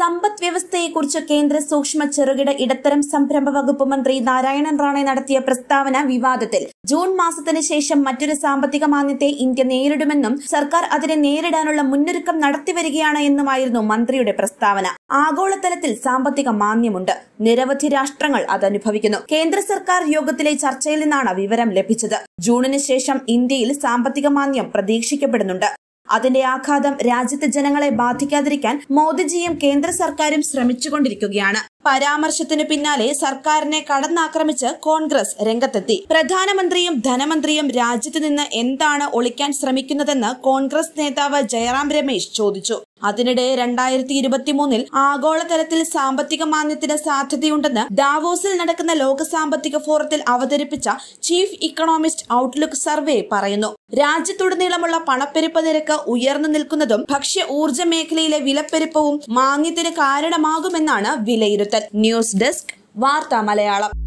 സമ്പദ് വ്യവസ്ഥയെക്കുറിച്ച് കേന്ദ്ര സൂക്ഷ്മ ചെറുകിട ഇടത്തരം സംരംഭ വകുപ്പ് മന്ത്രി നാരായണൻ റാണെ നടത്തിയ പ്രസ്താവന വിവാദത്തിൽ ജൂൺ മാസത്തിന് ശേഷം മറ്റൊരു സാമ്പത്തിക മാന്യത്തെ ഇന്ത്യ നേരിടുമെന്നും സർക്കാർ അതിനെ നേരിടാനുള്ള മുന്നൊരുക്കം നടത്തിവരികയാണ് എന്നുമായിരുന്നു മന്ത്രിയുടെ പ്രസ്താവന ആഗോളതലത്തിൽ സാമ്പത്തിക മാന്യമുണ്ട് നിരവധി രാഷ്ട്രങ്ങൾ അതനുഭവിക്കുന്നു കേന്ദ്ര സർക്കാർ യോഗത്തിലെ ചർച്ചയിൽ നിന്നാണ് വിവരം ലഭിച്ചത് ജൂണിന് ശേഷം ഇന്ത്യയിൽ സാമ്പത്തിക മാന്ദ്യം പ്രതീക്ഷിക്കപ്പെടുന്നുണ്ട് അതിന്റെ ആഘാതം രാജ്യത്തെ ജനങ്ങളെ ബാധിക്കാതിരിക്കാൻ മോദിജിയും കേന്ദ്ര സർക്കാരും ശ്രമിച്ചുകൊണ്ടിരിക്കുകയാണ് പരാമർശത്തിന് പിന്നാലെ സർക്കാരിനെ കടന്നാക്രമിച്ച് കോൺഗ്രസ് രംഗത്തെത്തി പ്രധാനമന്ത്രിയും ധനമന്ത്രിയും രാജ്യത്ത് നിന്ന് എന്താണ് ഒളിക്കാൻ ശ്രമിക്കുന്നതെന്ന് കോൺഗ്രസ് നേതാവ് ജയറാം രമേശ് ചോദിച്ചു അതിനിടെ രണ്ടായിരത്തി മൂന്നിൽ ആഗോളതലത്തിൽ സാമ്പത്തിക മാന്ദ്യത്തിന് സാധ്യതയുണ്ടെന്ന് ഡാവോസിൽ നടക്കുന്ന ലോക സാമ്പത്തിക ഫോറത്തിൽ അവതരിപ്പിച്ച ചീഫ് ഇക്കണോമിസ്റ്റ് ഔട്ട്ലുക്ക് സർവേ പറയുന്നു രാജ്യത്തുടനീളമുള്ള പണപ്പെരുപ്പ നിരക്ക് ഉയർന്നു നിൽക്കുന്നതും ഭക്ഷ്യ ഊർജ മേഖലയിലെ വിലപ്പെരുപ്പവും മാന്ദ്യത്തിന് കാരണമാകുമെന്നാണ് വിലയിരുത്തൽ ന്യൂസ് ഡെസ്ക് വാർത്താ മലയാളം